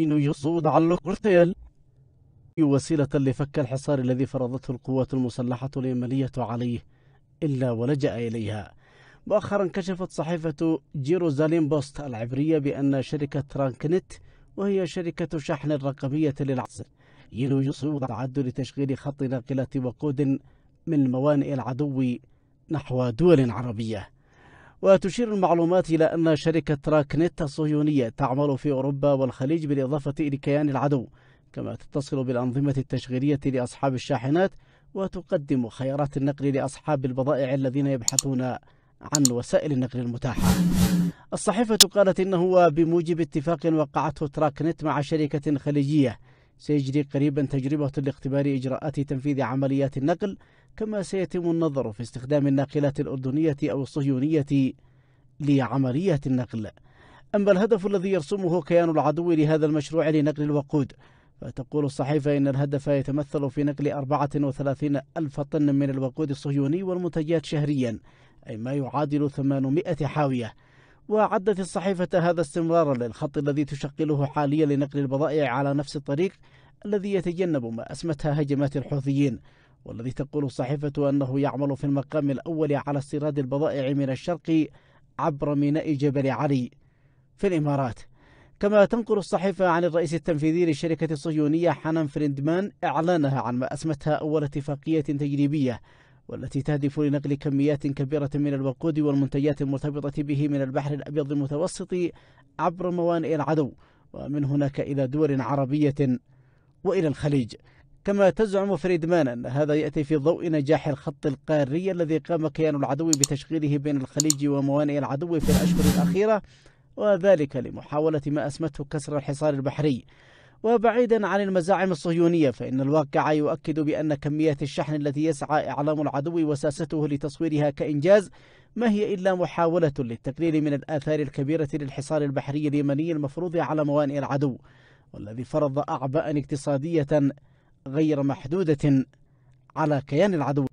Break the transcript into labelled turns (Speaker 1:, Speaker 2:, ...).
Speaker 1: يصود على القرتيل وسيلة لفك الحصار الذي فرضته القوات المسلحة اليمنية عليه إلا ولجأ إليها مؤخرا كشفت صحيفة جيروزاليم بوست العبرية بأن شركة ترانكنت وهي شركة شحن رقمية للعصر يصود عد لتشغيل خط ناقلة وقود من موانئ العدو نحو دول عربية وتشير المعلومات إلى أن شركة تراكنت الصهيونية تعمل في أوروبا والخليج بالإضافة إلى كيان العدو كما تتصل بالأنظمة التشغيلية لأصحاب الشاحنات وتقدم خيارات النقل لأصحاب البضائع الذين يبحثون عن وسائل النقل المتاحة الصحيفة قالت إنه بموجب اتفاق وقعته تراكنت مع شركة خليجية سيجري قريبا تجربة لاختبار إجراءات تنفيذ عمليات النقل كما سيتم النظر في استخدام الناقلات الأردنية أو الصهيونية لعملية النقل أما الهدف الذي يرسمه كيان العدو لهذا المشروع لنقل الوقود فتقول الصحيفة إن الهدف يتمثل في نقل 34 ألف طن من الوقود الصهيوني والمنتجات شهريا أي ما يعادل 800 حاوية وعدت الصحيفة هذا استمرارا للخط الذي تشقله حاليا لنقل البضائع على نفس الطريق الذي يتجنب ما أسمتها هجمات الحوثيين والذي تقول الصحيفة أنه يعمل في المقام الأول على استيراد البضائع من الشرق عبر ميناء جبل علي في الإمارات كما تنقل الصحيفة عن الرئيس التنفيذي للشركة الصهيونية حنان فريندمان إعلانها عن ما أسمتها أول اتفاقية تجريبية والتي تهدف لنقل كميات كبيرة من الوقود والمنتجات المرتبطة به من البحر الأبيض المتوسط عبر موانئ العدو ومن هناك إلى دول عربية وإلى الخليج كما تزعم فريدمان أن هذا يأتي في ضوء نجاح الخط القاري الذي قام كيان العدو بتشغيله بين الخليج وموانئ العدو في الأشهر الأخيرة وذلك لمحاولة ما أسمته كسر الحصار البحري وبعيدا عن المزاعم الصهيونية فإن الواقع يؤكد بأن كميات الشحن التي يسعى إعلام العدو وساسته لتصويرها كإنجاز ما هي إلا محاولة للتقليل من الآثار الكبيرة للحصار البحري اليمني المفروض على موانئ العدو والذي فرض أعباء اقتصادية غير محدودة على كيان العدو